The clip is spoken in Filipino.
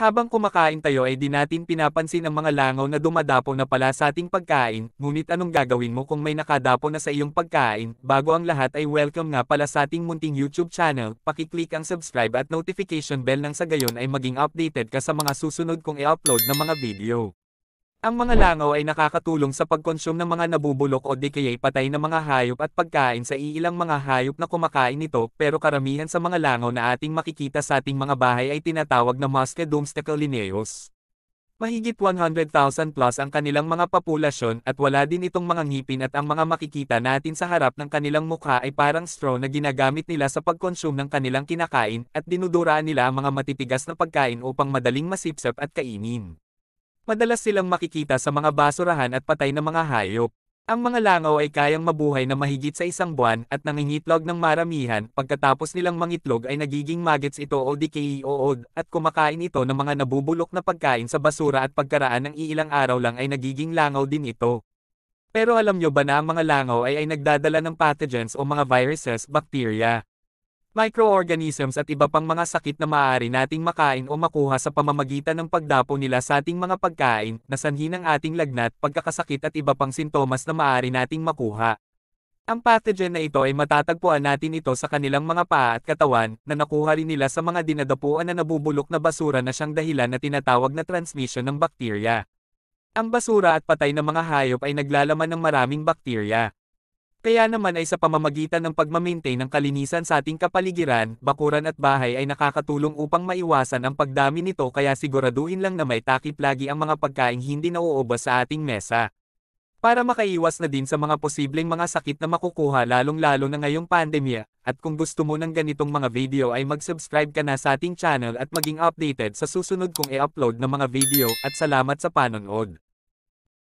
Habang kumakain tayo ay di natin pinapansin ang mga langaw na dumadapo na pala sa ating pagkain, ngunit anong gagawin mo kung may nakadapo na sa iyong pagkain, bago ang lahat ay welcome nga pala sa ating munting YouTube channel, pakiclick ang subscribe at notification bell nang sa gayon ay maging updated ka sa mga susunod kong i-upload na mga video. Ang mga langaw ay nakakatulong sa pagkonsume ng mga nabubulok o decay patay na mga hayop at pagkain sa iilang mga hayop na kumakain nito pero karamihan sa mga langaw na ating makikita sa ating mga bahay ay tinatawag na Muscadumstacalineos. Mahigit 100,000 plus ang kanilang mga populasyon at wala din itong mga ngipin at ang mga makikita natin sa harap ng kanilang mukha ay parang straw na ginagamit nila sa pagkonsume ng kanilang kinakain at dinuduraan nila ang mga matitigas na pagkain upang madaling masipsap at kainin. Madalas silang makikita sa mga basurahan at patay na mga hayop. Ang mga langaw ay kayang mabuhay na mahigit sa isang buwan at nangingitlog ng maramihan pagkatapos nilang mangitlog ay nagiging maggots ito o DKEOOD at kumakain ito ng mga nabubulok na pagkain sa basura at pagkaraan ng iilang araw lang ay nagiging langaw din ito. Pero alam nyo ba na ang mga langaw ay ay nagdadala ng pathogens o mga viruses, bacteria? microorganisms at iba pang mga sakit na maaari nating makain o makuha sa pamamagitan ng pagdapo nila sa ating mga pagkain, nasanhi ng ating lagnat, pagkakasakit at iba pang sintomas na maaari nating makuha. Ang pathogen na ito ay matatagpuan natin ito sa kanilang mga paa at katawan, na nakuha rin nila sa mga dinadapuan na nabubulok na basura na siyang dahilan na tinatawag na transmission ng bakterya. Ang basura at patay na mga hayop ay naglalaman ng maraming bakterya. Kaya naman ay sa pamamagitan ng pagmamaintain ng kalinisan sa ating kapaligiran, bakuran at bahay ay nakakatulong upang maiwasan ang pagdami nito kaya siguraduhin lang na may takip lagi ang mga pagkain hindi nauubos sa ating mesa. Para makaiwas na din sa mga posibleng mga sakit na makukuha lalong-lalo na ngayong pandemya, at kung gusto mo ng ganitong mga video ay mag-subscribe ka na sa ating channel at maging updated sa susunod kong i-upload na mga video at salamat sa panonood.